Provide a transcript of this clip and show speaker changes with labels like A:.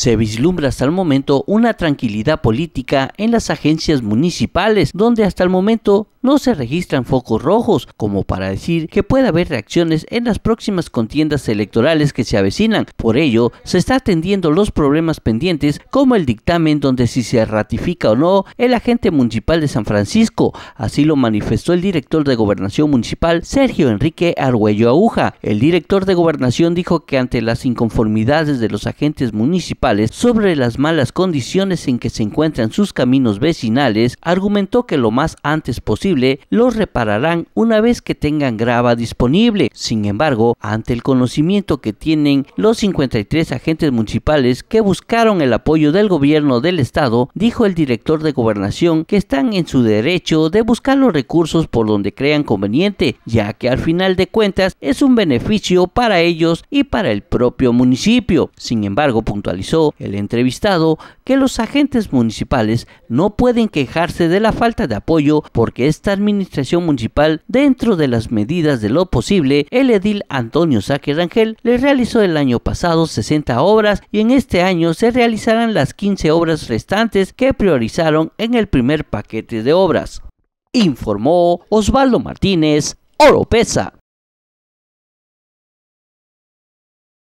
A: se vislumbra hasta el momento una tranquilidad política en las agencias municipales, donde hasta el momento no se registran focos rojos como para decir que puede haber reacciones en las próximas contiendas electorales que se avecinan. Por ello, se está atendiendo los problemas pendientes como el dictamen donde si se ratifica o no el agente municipal de San Francisco. Así lo manifestó el director de Gobernación Municipal, Sergio Enrique Argüello Aguja. El director de Gobernación dijo que ante las inconformidades de los agentes municipales sobre las malas condiciones en que se encuentran sus caminos vecinales, argumentó que lo más antes posible los repararán una vez que tengan grava disponible. Sin embargo, ante el conocimiento que tienen los 53 agentes municipales que buscaron el apoyo del gobierno del estado, dijo el director de gobernación que están en su derecho de buscar los recursos por donde crean conveniente, ya que al final de cuentas es un beneficio para ellos y para el propio municipio. Sin embargo, puntualizó el entrevistado que los agentes municipales no pueden quejarse de la falta de apoyo porque es esta administración municipal, dentro de las medidas de lo posible, el edil Antonio Sáquez Rangel le realizó el año pasado 60 obras y en este año se realizarán las 15 obras restantes que priorizaron en el primer paquete de obras. Informó Osvaldo Martínez, Oropesa.